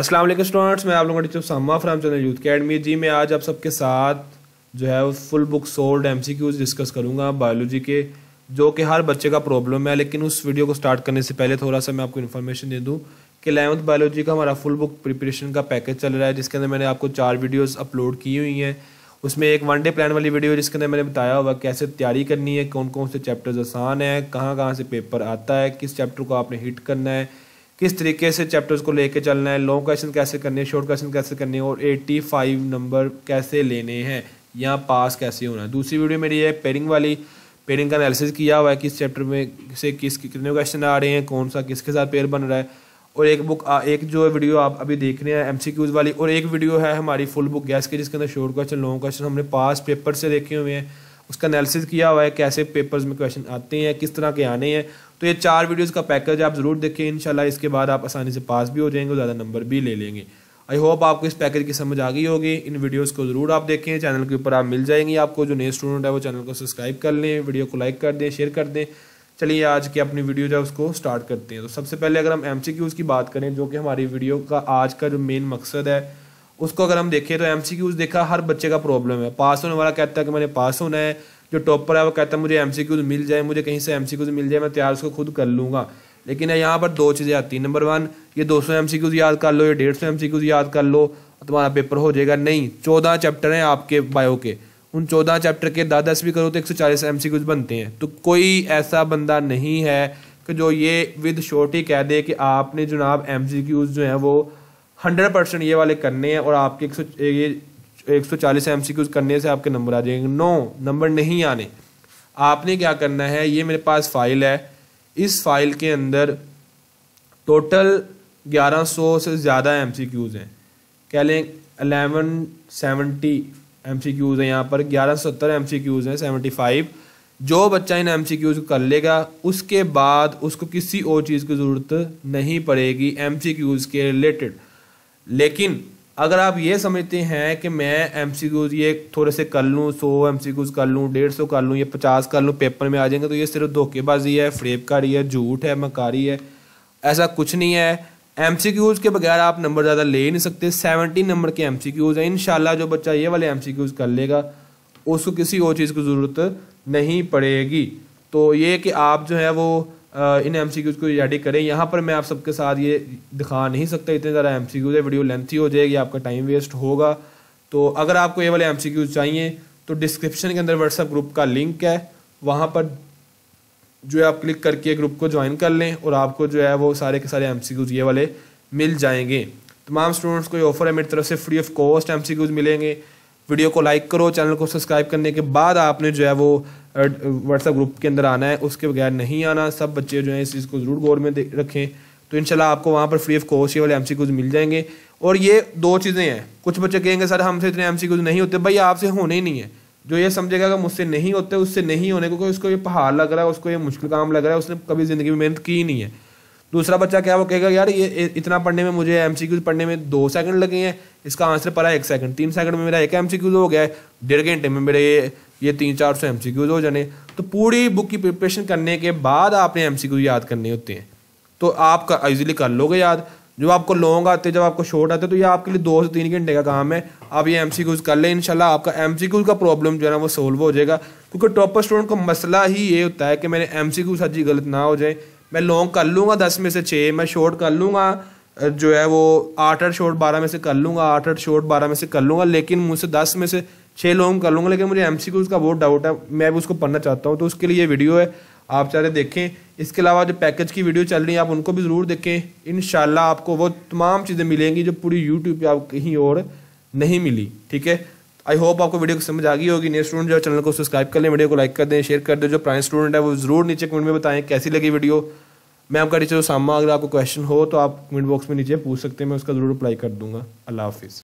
अस्सलाम वालेकुम स्टूडेंट्स मैं आप लोगों का टीचर सामा फ्राम चैनल यूथ अकेडमी जी मैं आज आप सबके साथ जो है full book solved M discuss करूंगा बायोलॉजी के जो कि हर बच्चे का प्रॉब्लम है लेकिन उस वीडियो को स्टार्ट करने से पहले थोड़ा सा मैं आपको इन्फॉर्मेशन दे दूँ कि लेवंथ बायोलॉजी का हमारा फुल बुक प्रिपरेशन का पैकेज चल रहा है जिसके अंदर मैंने आपको चार वीडियोज़ अपलोड की हुई हैं उसमें एक वन डे प्लान वाली वीडियो जिसके अंदर मैंने बताया हुआ कैसे तैयारी करनी है कौन कौन से चैप्टर्स आसान है कहाँ कहाँ से पेपर आता है किस चैप्टर को आपने हिट करना है किस तरीके से चैप्टर्स को लेके चलना है लॉन्ग क्वेश्चन कैसे करने हैं शॉर्ट क्वेश्चन कैसे करने हैं और 85 नंबर कैसे लेने हैं या पास कैसे होना है दूसरी वीडियो मेरी है पेरिंग वाली पेरिंग का एनालिसिस किया हुआ है किस चैप्टर में से किस कितने क्वेश्चन आ रहे हैं कौन सा किसके साथ पेयर बन रहा है और एक बुक एक जो वीडियो आप अभी देख रहे हैं एमसीक्यूज वाली और एक वीडियो है हमारी फुल बुक गैस की जिसके अंदर शॉर्ट क्वेश्चन लॉन्ग क्वेश्चन हमने पास पेपर से देखे हुए हैं उसका एनालिसिस किया हुआ है कैसे पेपर्स में क्वेश्चन आते हैं किस तरह के आने हैं तो ये चार वीडियोस का पैकेज आप ज़रूर देखें इनशाला इसके बाद आप आसानी से पास भी हो जाएंगे ज़्यादा नंबर भी ले लेंगे आई होप आपको इस पैकेज की समझ आ गई होगी इन वीडियोस को ज़रूर आप देखें चैनल के ऊपर आप मिल जाएंगी आपको जो नए स्टूडेंट है वो चैनल को सब्सक्राइब कर लें वीडियो को लाइक कर दें शेयर कर दें चलिए आज की अपनी वीडियो जो है उसको स्टार्ट करते हैं तो सबसे पहले अगर हम एम की बात करें जो कि हमारी वीडियो का आज का जो मेन मकसद है उसको अगर हम देखें तो एम देखा हर बच्चे का प्रॉब्लम है पास होने वाला कहता है कि मैंने पास होना है जो टॉपर है वो कहता है मुझे एम तो मिल जाए मुझे कहीं से एम तो मिल जाए मैं तैयार उसको खुद कर लूँगा लेकिन यहाँ पर दो चीज़ें आती हैं नंबर वन ये 200 सौ तो याद कर लो ये डेढ़ सौ याद कर लो तुम्हारा पेपर हो जाएगा नहीं चौदह चैप्टर हैं आपके बायो के उन चौदह चैप्टर के दस दस भी करो तो एक सौ चालीस एम बनते हैं तो कोई ऐसा बंदा नहीं है कि जो ये विद शॉर्ट ही कह दे कि आपने जनाब एम जो हैं वो हंड्रेड परसेंट ये वाले करने हैं और आपके एक सौ ये एक सौ चालीस एम सी क्यूज करने से आपके नंबर आ जाएंगे नो नंबर नहीं आने आपने क्या करना है ये मेरे पास फाइल है इस फाइल के अंदर टोटल ग्यारह सौ से ज़्यादा एम सी क्यूज़ हैं कह लें eleven seventy MCQs हैं यहाँ पर ग्यारह सौ सत्तर एम सी क्यूज़ हैं सेवेंटी फाइव जो बच्चा इन एम सी क्यूज़ कर लेगा उसके बाद उसको किसी और चीज़ की ज़रूरत नहीं पड़ेगी एम सी क्यूज़ के रिलेटेड लेकिन अगर आप ये समझते हैं कि मैं एम सी क्यूज़ ये थोड़े से कर लूँ सौ एम सी क्यूज़ कर लूँ डेढ़ सौ कर लूँ या पचास कर लूँ पेपर में आ जाएंगे तो ये सिर्फ धोखेबाजी है फ्रेबकारी है झूठ है मकारी है ऐसा कुछ नहीं है एम सी क्यूज़ के बगैर आप नंबर ज़्यादा ले नहीं सकते सेवनटीन नंबर के एम सी क्यूज़ हैं इन जो बच्चा ये वाले एम सी क्यूज़ कर लेगा उसको किसी और चीज़ की ज़रूरत नहीं पड़ेगी तो ये कि आप जो है वो इन एम सी क्यूज़ को रेडी करें यहाँ पर मैं आप सबके साथ ये दिखा नहीं सकता इतने ज़्यादा एम सी क्यूज़ है वीडियो लेंथी हो जाएगी आपका टाइम वेस्ट होगा तो अगर आपको ये वाले एम सी क्यूज़ चाहिए तो डिस्क्रिप्शन के अंदर व्हाट्सअप ग्रुप का लिंक है वहाँ पर जो है आप क्लिक करके ग्रुप को ज्वाइन कर लें और आपको जो है वो सारे के सारे एम सी क्यूज़ ये वाले मिल जाएंगे तमाम स्टूडेंट्स को ये ऑफर है मेरी तरफ से free of cost MCQs मिलेंगे वीडियो को लाइक करो चैनल को सब्सक्राइब करने के बाद आपने जो है वो व्हाट्सएप ग्रुप के अंदर आना है उसके बगैर नहीं आना सब बच्चे जो हैं इस चीज़ को ज़रूर गौर में रखें तो इन आपको वहाँ पर फ्री ऑफ कॉस्ट ये वाले एम मिल जाएंगे और ये दो चीज़ें हैं कुछ बच्चे कहेंगे सर हमसे इतने एम नहीं होते भाई आपसे होने ही नहीं है जो ये समझेगा कि मुझसे नहीं होते उससे नहीं होने को उसको ये पहाड़ लग रहा है उसको ये मुश्किल काम लग रहा है उसने कभी ज़िंदगी में मेहनत की ही नहीं है दूसरा बच्चा क्या वो कहेगा यार ये इतना पढ़ने में मुझे एम पढ़ने में दो सेकंड लगे हैं इसका आंसर पड़ा एक सेकंड तीन सेकंड में मेरा एक एम हो गया है डेढ़ घंटे में मेरे ये ये तीन चार सौ एम हो जाने तो पूरी बुक की प्रिपरेशन करने के बाद आपने एम याद करने होते हैं तो आप कर, कर लोगे याद जो आपको लॉन्ग आते जब आपको शॉर्ट आते तो ये आपके लिए दो से तीन घंटे का काम है आप ये एम कर लें इनशाला आपका एम का प्रॉब्लम जो है ना वो सोल्व हो जाएगा क्योंकि टॉपर स्टूडेंट का मसला ही ये होता है कि मेरे एम सी गलत ना हो जाए मैं लॉन्ग कर लूँगा दस में से छः मैं शॉर्ट कर लूँगा जो है वो आठ आठ शॉट बारह में से कर लूँगा आठ आठ शॉर्ट बारह में से कर लूँगा लेकिन मुझसे दस में से छः लॉन्ग कर लूँगा लेकिन मुझे एम का बहुत डाउट है मैं भी उसको पढ़ना चाहता हूँ तो उसके लिए ये वीडियो है आप चाहे देखें इसके अलावा जो पैकेज की वीडियो चल रही है आप उनको भी ज़रूर देखें इन आपको वो तमाम चीज़ें मिलेंगी जो पूरी यूट्यूब पर आप कहीं और नहीं मिली ठीक है आई होप आपको वीडियो को समझ आ गई होगी नए स्टूडेंट जो चैनल को सब्सक्राइब कर लें वीडियो को लाइक कर दें शेयर कर दें जो प्राइम स्टूडेंट है वो ज़रूर नीचे कमेंट में बताएं कैसी लगी वीडियो मैं आपका टीचर तो सामा अगर आपको क्वेश्चन हो तो आप कमेंट बॉक्स में नीचे पूछ सकते हैं मैं उसका ज़रूर अप्लाई कर दूंगा अल्लाह हाफिज़